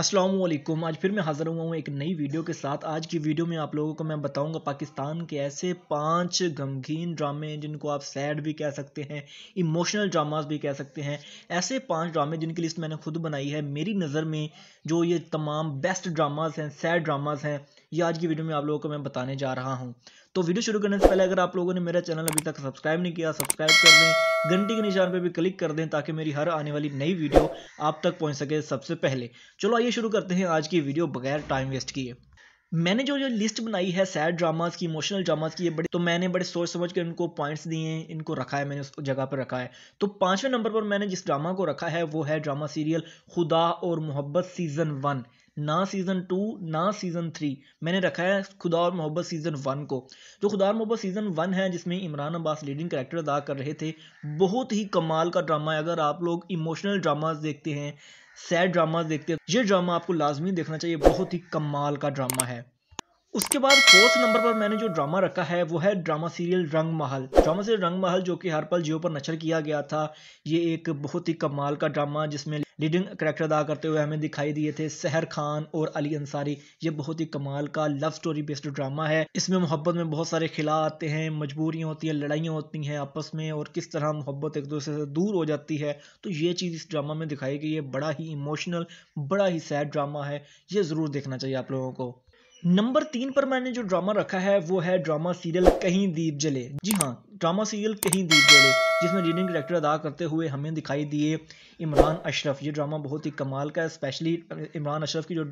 असलम आज फिर मैं हाज़िर हुआ हूँ एक नई वीडियो के साथ आज की वीडियो में आप लोगों को मैं बताऊंगा पाकिस्तान के ऐसे पांच गमगीन ड्रामे जिनको आप सैड भी कह सकते हैं इमोशनल ड्रामास भी कह सकते हैं ऐसे पांच ड्रामे जिनकी लिस्ट मैंने खुद बनाई है मेरी नज़र में जो ये तमाम बेस्ट ड्रामास हैं सैड ड्रामास हैं ये आज की वीडियो में आप लोगों को मैं बताने जा रहा हूँ तो वीडियो शुरू करने से पहले अगर आप लोगों ने मेरा चैनल अभी तक सब्सक्राइब नहीं किया सब्सक्राइब कर दें घंटी के निशान पर भी क्लिक कर दें ताकि मेरी हर आने वाली नई वीडियो आप तक पहुँच सके सबसे पहले चलो आइए शुरू करते हैं आज की वीडियो बगैर टाइम वेस्ट किए मैंने जो जो लिस्ट बनाई है सैड ड्रामास की इमोशनल ड्रामास की ये बड़ी तो मैंने बड़े सोच समझ कर इनको पॉइंट्स दिए हैं इनको रखा है मैंने उस जगह पर रखा है तो पांचवें नंबर पर मैंने जिस ड्रामा को रखा है वो है drama serial Khuda Aur Mohabbat season one ना सीज़न टू ना सीज़न थ्री मैंने रखा है खुदा और मोहब्बत सीज़न वन को जो खुदा और मोहब्बत सीज़न वन है जिसमें इमरान अब्बास लीडिंग करेक्टर अदा कर रहे थे बहुत ही कमाल का ड्रामा है अगर आप लोग इमोशनल ड्रामाज देखते हैं सैड ड्रामाज देखते हैं ये ड्रामा आपको लाजमी देखना चाहिए बहुत ही कमाल का ड्रामा है उसके बाद फोर्थ नंबर पर मैंने जो ड्रामा रखा है वो है ड्रामा सीरियल रंग महल ड्रामा सीरियल रंग महल जो कि हर पल जियो पर नचर किया गया था ये एक बहुत ही कमाल का ड्रामा जिसमें लीडिंग करेक्टर अदा करते हुए हमें दिखाई दिए थे सहर खान और अली अंसारी ये बहुत ही कमाल का लव स्टोरी बेस्ड ड्रामा है इसमें मोहब्बत में बहुत सारे खिला आते हैं मजबूरियाँ होती हैं लड़ाइयाँ होती हैं आपस में और किस तरह मोहब्बत एक दूसरे से दूर हो जाती है तो ये चीज़ इस ड्रामा में दिखाई गई है बड़ा ही इमोशनल बड़ा ही सैड ड्रामा है ये ज़रूर देखना चाहिए आप लोगों को नंबर तीन पर मैंने जो ड्रामा रखा है वो है ड्रामा सीरियल कहीं दीप जले जी हाँ ड्रामा सीरियल कहीं दीप जले जिसमें लीडिंग डायरेक्टर अदा करते हुए हमें दिखाई दिए इमरान अशरफ ये ड्रामा बहुत ही कमाल का है स्पेशली इमरान अशरफ की जो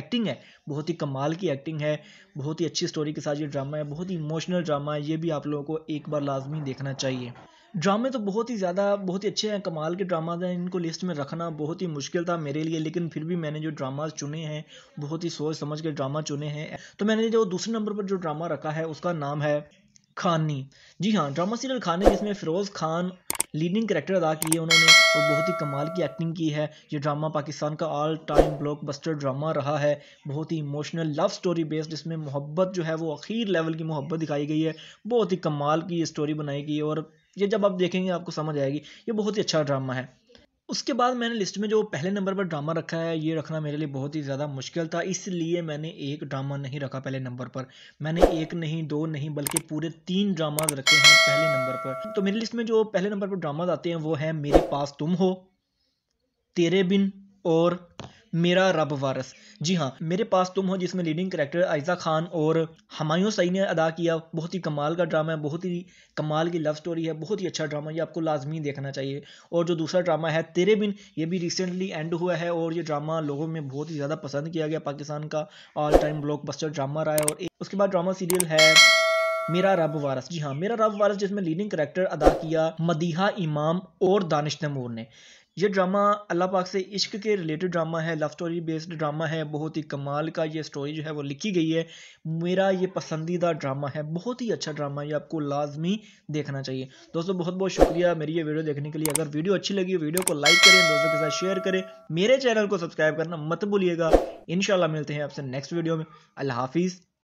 एक्टिंग है बहुत ही कमाल की एक्टिंग है बहुत ही अच्छी स्टोरी के साथ ये ड्रामा है बहुत ही इमोशनल ड्रामा है ये भी आप लोगों को एक बार लाजमी देखना चाहिए ड्रामे तो बहुत ही ज़्यादा बहुत ही अच्छे हैं कमाल के ड्रामाज हैं इनको लिस्ट में रखना बहुत ही मुश्किल था मेरे लिए लेकिन फिर भी मैंने जो ड्रामाज चुने हैं बहुत ही सोच समझ के ड्रामा चुने हैं तो मैंने जो दूसरे नंबर पर जो ड्रामा रखा है उसका नाम है खानी जी हाँ ड्रामा सीरियल खानी जिसमें फ़िरोज़ खान लीडिंग करेक्टर अदा किए उन्होंने और बहुत ही कमाल की एक्टिंग की है ये ड्रामा पाकिस्तान का ऑल टाइम ब्लॉकबस्टर ड्रामा रहा है बहुत ही इमोशनल लव स्टोरी बेस्ड इसमें मोहब्बत जो है वो अखीर लेवल की मोहब्बत दिखाई गई है बहुत ही कमाल की ये स्टोरी बनाई गई है और ये जब आप देखेंगे आपको समझ आएगी ये बहुत ही अच्छा ड्रामा है उसके बाद मैंने लिस्ट में जो पहले नंबर पर ड्रामा रखा है ये रखना मेरे लिए बहुत ही ज़्यादा मुश्किल था इसलिए मैंने एक ड्रामा नहीं रखा पहले नंबर पर मैंने एक नहीं दो नहीं बल्कि पूरे तीन ड्रामाज रखे हैं पहले नंबर पर तो मेरी लिस्ट में जो पहले नंबर पर ड्रामाज आते हैं वो है मेरे पास तुम हो तेरे बिन और मेरा रब वारस जी हाँ मेरे पास तुम हो जिसमें लीडिंग करेक्टर आयजा खान और हमायूं सई ने अदा किया बहुत ही कमाल का ड्रामा है बहुत ही कमाल की लव स्टोरी है बहुत ही अच्छा ड्रामा ये आपको लाजमी देखना चाहिए और जो दूसरा ड्रामा है तेरे बिन ये भी रिसेंटली एंड हुआ है और ये ड्रामा लोगों में बहुत ही ज़्यादा पसंद किया गया पाकिस्तान का ऑल टाइम ब्लॉकबस्टर ड्रामा रहा है और उसके बाद ड्रामा सीरियल है मेरा रब वारस जी हाँ मेरा रब वारस जिसमें लीडिंग करेक्टर अदा किया मदीहा इमाम और दानिश तैमूर ने ये ड्रामा अल्लाह पाक से इश्क के रिलेटेड ड्रामा है लव स्टोरी बेस्ड ड्रामा है बहुत ही कमाल का ये स्टोरी जो है वो लिखी गई है मेरा ये पसंदीदा ड्रामा है बहुत ही अच्छा ड्रामा है ये आपको लाजमी देखना चाहिए दोस्तों बहुत बहुत शुक्रिया मेरी ये वीडियो देखने के लिए अगर वीडियो अच्छी लगी वीडियो को लाइक करें दोस्तों के साथ शेयर करें मेरे चैनल को सब्सक्राइब करना मत भूलिएगा इन मिलते हैं आपसे नेक्स्ट वीडियो में अल्लाह हाफिज़